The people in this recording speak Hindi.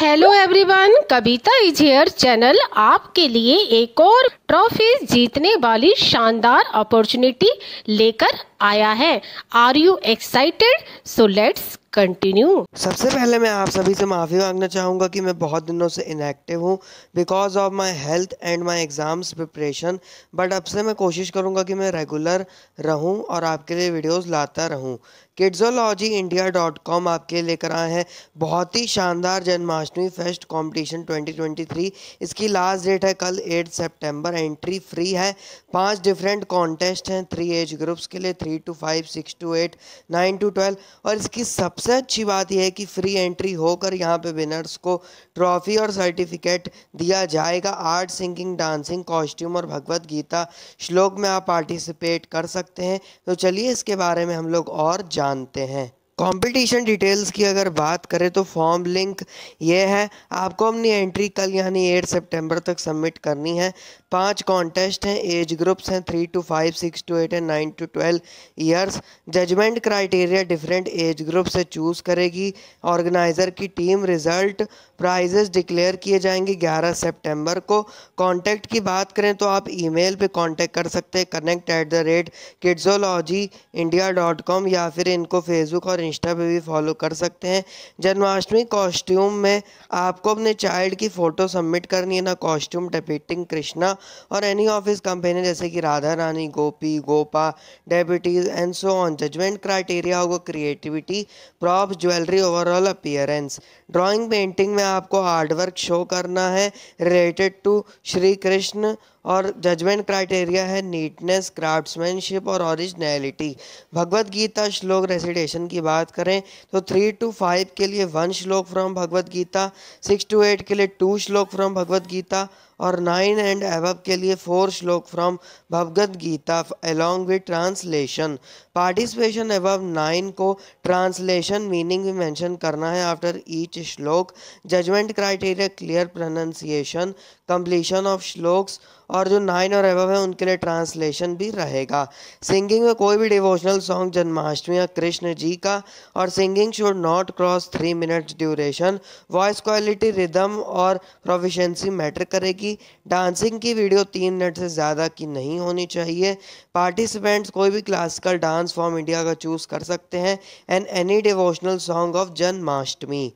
hello everyone Kavita is here channel आपके लिए एक और ट्रॉफी जीतने वाली शानदार अपॉर्चुनिटी लेकर आया है are you excited so let's continue सबसे पहले मैं आप सभी से माफ़ी मांगना चाहूँगा कि मैं बहुत दिनों से इनएक्टिव हूँ because of my health and my exams preparation but अब से मैं कोशिश करूँगा कि मैं रेगुलर रहूँ और आपके लिए वीडियोज़ लाता रहूँ किड्जोलॉजी इंडिया डॉट कॉम आपके लेकर आए हैं बहुत ही शानदार Janmashtami fest competition twenty twenty three इसकी लास्ट डेट है कल एट सेप्टेम्बर एंट्री फ्री है पांच डिफरेंट कॉन्टेस्ट हैं थ्री एज ग्रुप्स के लिए three two five six to eight nine two twelve और इसकी सबसे सबसे अच्छी बात यह है कि फ्री एंट्री होकर यहाँ पे विनर्स को ट्रॉफी और सर्टिफिकेट दिया जाएगा आर्ट सिंगिंग डांसिंग कॉस्ट्यूम और भगवत गीता श्लोक में आप पार्टिसिपेट कर सकते हैं तो चलिए इसके बारे में हम लोग और जानते हैं कंपटीशन डिटेल्स की अगर बात करें तो फॉर्म लिंक ये है आपको अपनी एंट्री कल यानी एट सितंबर तक सबमिट करनी है पांच कॉन्टेस्ट हैं एज ग्रुप्स हैं three two five six to eight and nine two twelve years judgement criteria different age group से चूज़ करेगी ऑर्गेनाइज़र की टीम रिजल्ट प्राइजेस डिक्लेयर किए जाएंगे ग्यारह सेप्टेम्बर को कॉन्टैक्ट की बात करें तो आप ईमेल पे कॉन्टैक्ट कर सकते हैं connect at the rate Kidzology India dot com या फिर इनको फेसबुक और इंस्टा पे भी फॉलो कर सकते हैं जन्माष्टमी कॉस्ट्यूम में आपको अपने चाइल्ड की फ़ोटो सबमिट करनी है ना कॉस्ट्यूम डिपिटिंग कृष्णा और एनी ऑफिस कंपनी जैसे कि Radha Rani Gopi Gopa deities and so on judgement criteria होगा creativity prop jewellery overall appearance drawing painting में आपको हार्डवर्क शो करना है रिलेटेड टू श्री कृष्ण और जजमेंट क्राइटेरिया है नीटनेस क्राफ्ट्समैनशिप और ओरिजिनलिटी भगवत गीता श्लोक रेसिडेशन की बात करें तो थ्री टू फाइव के लिए one shloka from Bhagavad Gita six to eight के लिए टू श्लोक फ्रॉम भगवत गीता और नाइन एंड एवब के लिए four shloka from Bhagavad Gita along with translation participation एब नाइन को ट्रांसलेशन मीनिंग भी मेंशन करना है after each shloka judgement criteria clear pronunciation completion of shlokas और जो नाइन और एवब है उनके लिए ट्रांसलेशन भी रहेगा सिंगिंग में कोई भी डिवोशनल सॉन्ग जन्माष्टमी या कृष्ण जी का और singing should not cross three minutes duration voice quality rhythm और प्रोफिशेंसी मैटर करेगी कि डांसिंग की वीडियो तीन मिनट से ज़्यादा की नहीं होनी चाहिए पार्टिसिपेंट्स कोई भी क्लासिकल डांस फॉर्म इंडिया का चूज़ कर सकते हैं and any devotional song of Janmashtami